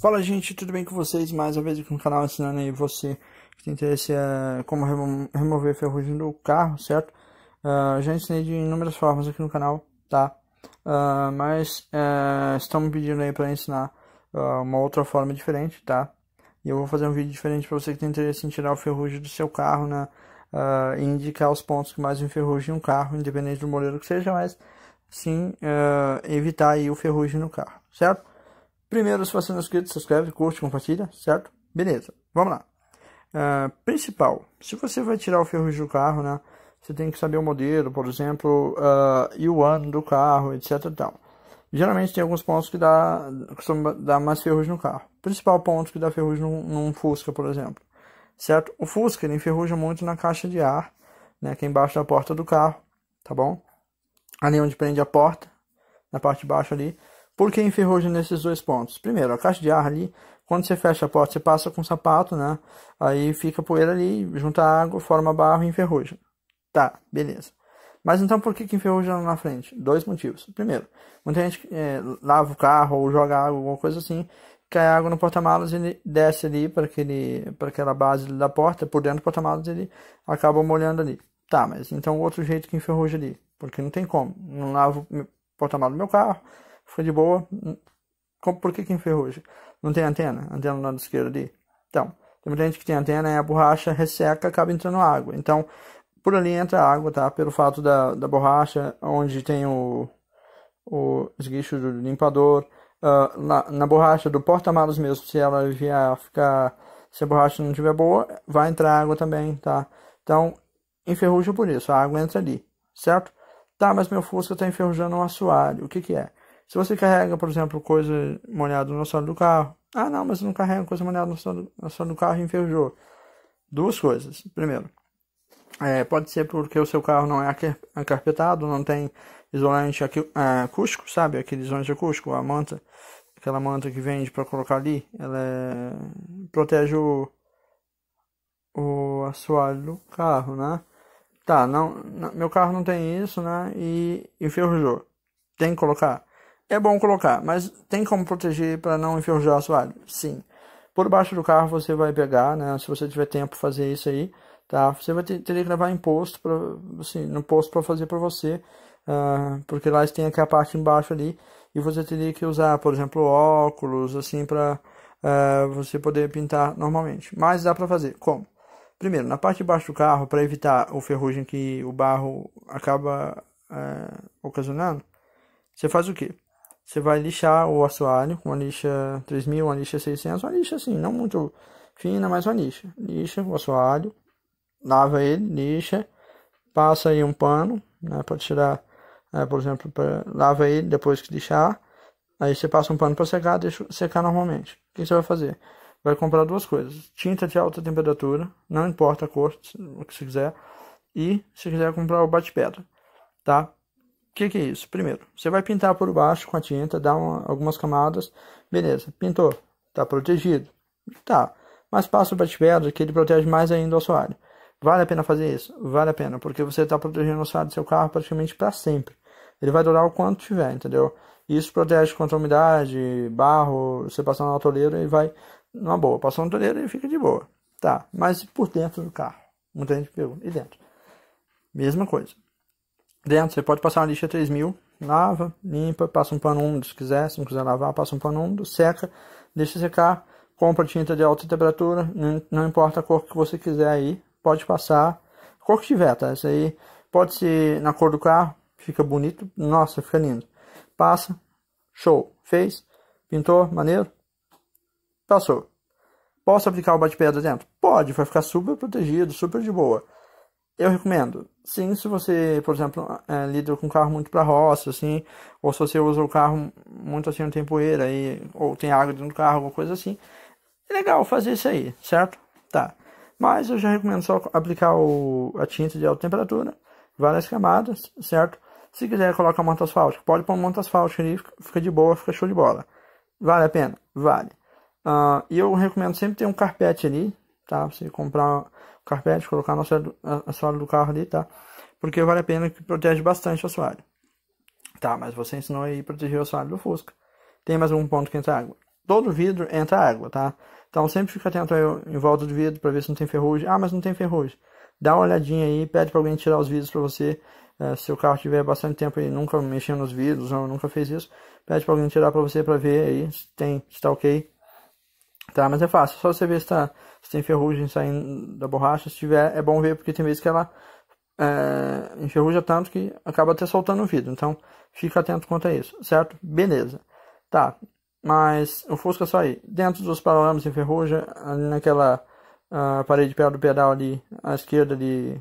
Fala gente, tudo bem com vocês? Mais uma vez aqui no canal ensinando aí você que tem interesse é como remo remover a ferrugem do carro, certo? Uh, já ensinei de inúmeras formas aqui no canal, tá? Uh, mas uh, estão me pedindo aí para ensinar uma outra forma diferente, tá? E eu vou fazer um vídeo diferente para você que tem interesse em tirar o ferrugem do seu carro, né? Uh, e indicar os pontos que mais enferrugem um carro, independente do modelo que seja, mas sim evitar aí o ferrugem no carro, certo? Primeiro, se você não é inscrito, se inscreve, curte, compartilha, certo? Beleza, vamos lá. Uh, principal, se você vai tirar o ferrugem do carro, né? Você tem que saber o modelo, por exemplo, uh, e o ano do carro, etc. Tal. Geralmente tem alguns pontos que dá, costuma dar mais ferrugem no carro. Principal ponto que dá ferrugem num, num Fusca, por exemplo. Certo? O Fusca ele enferruja muito na caixa de ar, né? Que é embaixo da porta do carro, tá bom? Ali onde prende a porta, na parte de baixo ali por que enferrujam nesses dois pontos? Primeiro, a caixa de ar ali, quando você fecha a porta, você passa com o sapato, né? Aí fica poeira ali, junta água, forma barro e enferruja. Tá, beleza. Mas então por que, que enferruja na frente? Dois motivos. Primeiro, muita gente é, lava o carro ou joga água, alguma coisa assim, cai água no porta-malas e ele desce ali para aquele para aquela base da porta por dentro do porta-malas ele acaba molhando ali tá mas então outro jeito que enferruja ali porque não tem como não lavo o porta-malas do meu carro foi de boa. Hum, por que que enferruja? Não tem antena? Antena do lado esquerdo ali? Então, tem muita gente que tem antena e é a borracha resseca, acaba entrando água. Então, por ali entra água, tá? Pelo fato da, da borracha, onde tem o, o esguicho do limpador, uh, na, na, borracha do porta-malas mesmo, se ela vier ficar, se a borracha não tiver boa, vai entrar água também, tá? Então, enferruja por isso, a água entra ali, certo? Tá, mas meu Fusca tá enferrujando o um assoalho, o que que é? Se você carrega, por exemplo, coisa molhada no acessório do carro, ah não, mas eu não carrega coisa molhada no acessório do carro e enferrujou. Duas coisas. Primeiro, é, pode ser porque o seu carro não é acarpetado, não tem isolante aqui, é, acústico, sabe? Aquele isolante acústico, a manta, aquela manta que vende para colocar ali, ela é, protege o, o assoalho do carro, né? Tá, não, não, meu carro não tem isso, né? E enferrujou. Tem que colocar? é bom colocar, mas tem como proteger para não enferrujar o assoalho? Sim. Por baixo do carro você vai pegar, né? Se você tiver tempo fazer isso aí, tá? Você vai ter, ter que levar em posto, assim, no posto para fazer para você, uh, porque lá tem aquela parte embaixo ali e você teria que usar, por exemplo, óculos, assim, para uh, ah, você poder pintar normalmente. Mas dá para fazer. Como? Primeiro, na parte de baixo do carro, para evitar o ferrugem que o barro acaba uh, ocasionando, você faz o quê? Você vai lixar o assoalho com uma lixa 3000, uma lixa 600, uma lixa assim, não muito fina, mas uma lixa. Lixa o assoalho, lava ele, lixa, passa aí um pano, né, para tirar, é, por exemplo, pra, lava ele depois que lixar, aí você passa um pano para secar, deixa secar normalmente. O que você vai fazer? Vai comprar duas coisas: tinta de alta temperatura, não importa a cor, o que você quiser, e se quiser comprar o bate-pedra, tá? O que, que, é isso? Primeiro, você vai pintar por baixo com a tinta, dá uma, algumas camadas, beleza, pintou, tá protegido, tá. Mas passa o bate-pedra que ele protege mais ainda o assoalho. Vale a pena fazer isso? Vale a pena, porque você está protegendo o assoalho do seu carro praticamente para sempre. Ele vai durar o quanto tiver, entendeu? Isso protege contra umidade, barro, você passar na toleira e vai numa boa. Passou na toleira e fica de boa. Tá, mas por dentro do carro? Muita gente pergunta. E dentro? Mesma coisa dentro, você pode passar uma lixa 3000, lava, limpa, passa um pano úmido se quiser, se não quiser lavar, passa um pano úmido, seca, deixa secar, compra tinta de alta temperatura, não, importa a cor que você quiser aí, pode passar, cor que tiver, tá? Isso aí pode ser na cor do carro, fica bonito, nossa, fica lindo. Passa, show, fez, pintou, maneiro, passou. Posso aplicar o bate-pedra dentro? Pode, vai ficar super protegido, super de boa eu recomendo. Sim, se você, por exemplo, é, lida com carro muito para roça, assim, ou se você usa o carro muito assim, não tem poeira, aí, ou tem água dentro do carro, alguma coisa assim, é legal fazer isso aí, certo? Tá. Mas eu já recomendo só aplicar o, a tinta de alta temperatura, várias camadas, certo? Se quiser colocar monta asfáltica, pode pôr monta asfáltica ali, fica de boa, fica show de bola. Vale a pena? Vale. Uh, e eu recomendo sempre ter um carpete ali, tá? Você comprar o carpete, colocar no assoalho, do carro ali, tá? Porque vale a pena que protege bastante o assoalho. Tá, mas você ensinou aí proteger o assoalho do Fusca. Tem mais um ponto que entra água. Todo vidro entra água, tá? Então sempre fica atento aí em volta do vidro para ver se não tem ferrugem. Ah, mas não tem ferrugem. Dá uma olhadinha aí, pede para alguém tirar os vidros para você. É, se o carro tiver bastante tempo aí nunca mexendo nos vidros ou nunca fez isso, pede para alguém tirar para você para ver aí se tem, se tá ok Tá, mas é fácil, só você ver se, tá, se tem ferrugem saindo da borracha. Se tiver, é bom ver, porque tem vezes que ela é, enferruja tanto que acaba até soltando o vidro. Então, fica atento quanto a isso, certo? Beleza. Tá, mas o Fusca só aí. Dentro dos paralamas enferruja, naquela uh, parede perto do pedal ali, à esquerda ali,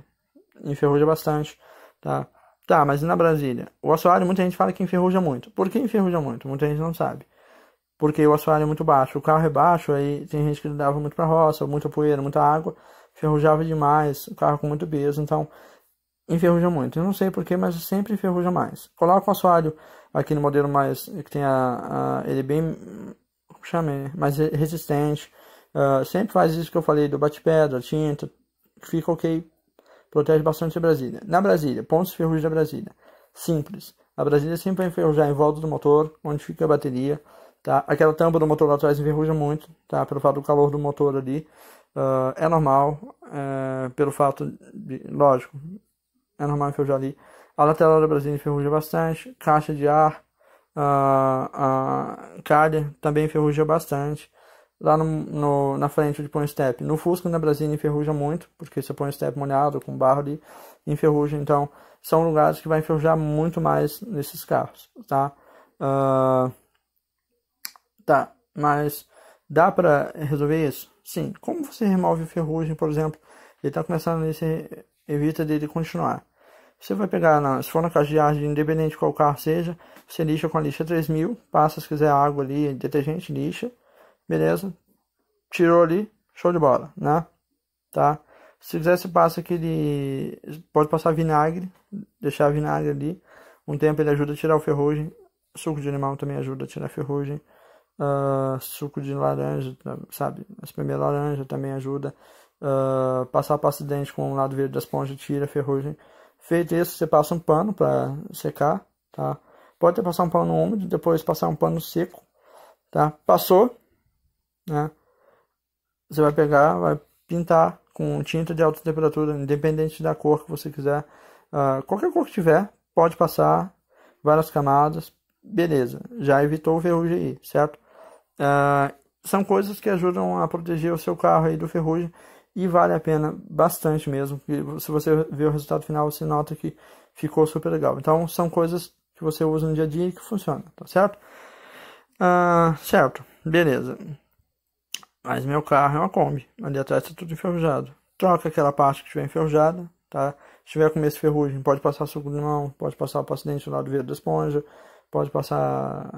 enferruja bastante, tá? Tá, mas e na Brasília? O assoalho, muita gente fala que enferruja muito. Por que enferruja muito? Muita gente não sabe porque o assoalho é muito baixo. O carro é baixo, aí tem gente que dava muito para roça, muita poeira, muita água, ferrujava demais, o carro com muito peso, então enferruja muito. Eu não sei porquê, mas sempre enferruja mais. Coloca o assoalho aqui no modelo mais que tem a, a ele é bem como chama, mais resistente. Uh, sempre faz isso que eu falei do bate-pedra, tinta, fica ok, protege bastante a Brasília. Na Brasília, pontos ferrugem da Brasília, simples. A Brasília sempre vai enferrujar em volta do motor, onde fica a bateria tá? Aquela é tampa do motor lá atrás enferruja muito, tá? Pelo fato do calor do motor ali. Uh, é normal, uh, pelo fato de, lógico, é normal enferrujar ali. A lateral da Brasília enferruja bastante, caixa de ar, uh, uh, calha também enferruja bastante. Lá no, no, na frente de põe step. No Fusca na Brasília enferruja muito, porque você é põe step molhado com barro ali, enferruja. Então, são lugares que vai enferrujar muito mais nesses carros, tá? Uh, Tá, mas dá para resolver isso? Sim. Como você remove a ferrugem, por exemplo, ele está começando a você evita dele continuar. Você vai pegar, na, se for na caixa de ar, independente de qual carro seja, você lixa com a lixa 3000, passa se quiser água ali, detergente, lixa, beleza? Tirou ali, show de bola, né? Tá? Se quiser, você passa aquele. Pode passar vinagre, deixar vinagre ali. Um tempo ele ajuda a tirar o ferrugem. Suco de animal também ajuda a tirar a ferrugem uh, suco de laranja, sabe? Espremer laranja também ajuda. Uh, passar pasta de dente com o lado verde da esponja tira a ferrugem. Feito isso, você passa um pano para secar, tá? Pode passar um pano úmido, depois passar um pano seco, tá? Passou, né? Você vai pegar, vai pintar com tinta de alta temperatura, independente da cor que você quiser. Uh, qualquer cor que tiver, pode passar várias camadas, beleza. Já evitou o ferrugem aí, certo? Ah, são coisas que ajudam a proteger o seu carro aí do ferrugem e vale a pena bastante mesmo. E se você ver o resultado final, você nota que ficou super legal. Então, são coisas que você usa no dia a dia e que funciona, tá certo? Ah, certo, beleza. Mas meu carro é uma Kombi, ali atrás está tudo enferrujado. Troca aquela parte que estiver enferrujada, tá? Se tiver começo ferrugem, pode passar suco de mão, pode passar o pasta dente do lado verde da esponja, pode passar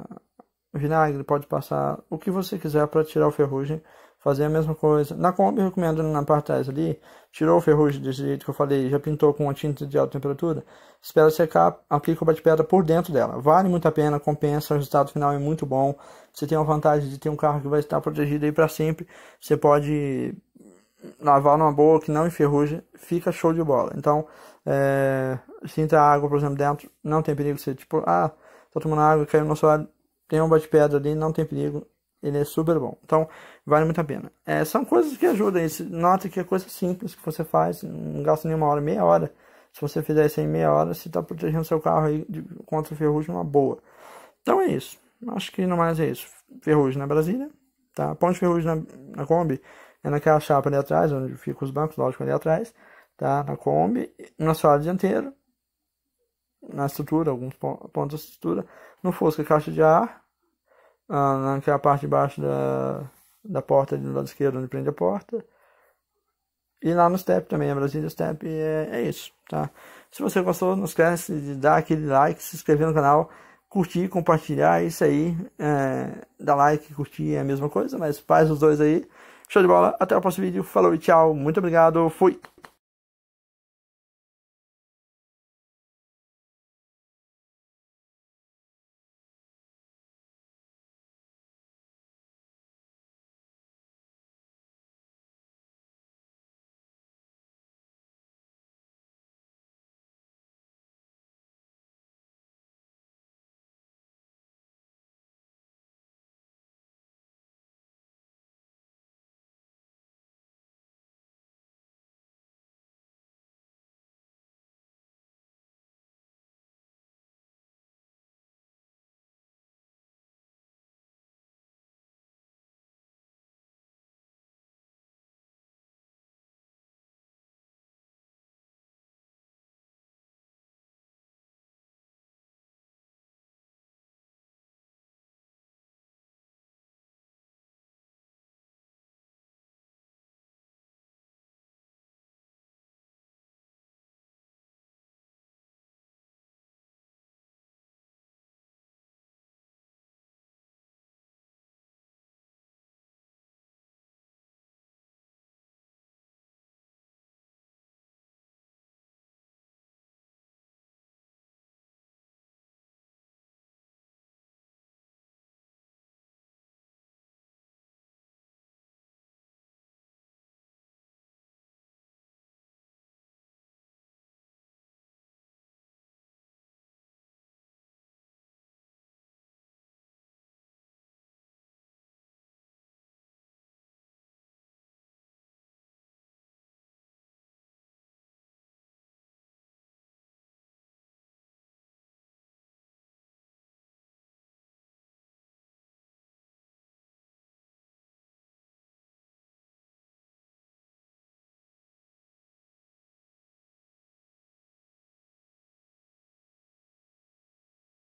vinagre, pode passar o que você quiser para tirar o ferrugem. Fazer a mesma coisa. Na Kombi, eu recomendo na parte trás ali, tirou o ferrugem desse jeito que eu falei, já pintou com uma tinta de alta temperatura, espera secar, aplica o bate-pedra por dentro dela. Vale muito a pena, compensa, o resultado final é muito bom. Você tem a vantagem de ter um carro que vai estar protegido aí para sempre. Você pode lavar numa boa que não enferruja, fica show de bola. Então, é, eh, se água, por exemplo, dentro, não tem perigo você, tipo, ah, tô tomando água, caiu no assoalho, tem um bote pedra ali, não tem perigo. Ele é super bom. Então, vale muito a pena. É, são coisas que ajudam. Isso. Nota que é coisa simples que você faz. Não gasta nenhuma hora, meia hora. Se você fizer isso em meia hora, você está protegendo seu carro aí de, contra ferrugem uma boa. Então é isso. Acho que no mais é isso. Ferrugem na Brasília. Tá? Ponte ferrugem na, na Kombi é naquela chapa ali atrás, onde ficam os bancos, lógico, ali atrás. Tá? Na Kombi. Na sala dianteira na estrutura, alguns pontos da estrutura. No fosco é caixa de ar, ah, naquela que é a parte de baixo da, da porta, do lado esquerdo, onde prende a porta. E lá no Step também, a Brasília Step, é, é isso, tá? Se você gostou, não esquece de dar aquele like, se inscrever no canal, curtir, compartilhar, isso aí. É, dar like, curtir é a mesma coisa, mas faz os dois aí. Show de bola, até o próximo vídeo, falou e tchau, muito obrigado, fui!